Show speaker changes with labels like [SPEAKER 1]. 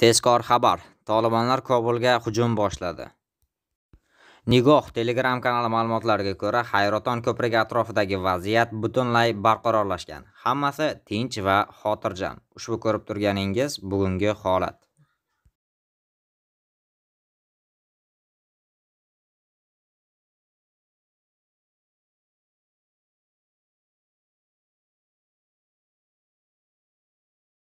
[SPEAKER 1] Tezkor xabar: Talibanlar Kobulga hujum boshladi. Nigoh Telegram kanali ma'lumotlariga ko'ra, Hayroton ko'prigi atrofidagi vaziyat butunlay barqarorlashgan. Hammasi tinch va xotirjam. Ushbu ko'rib turganingiz
[SPEAKER 2] bugungi holat.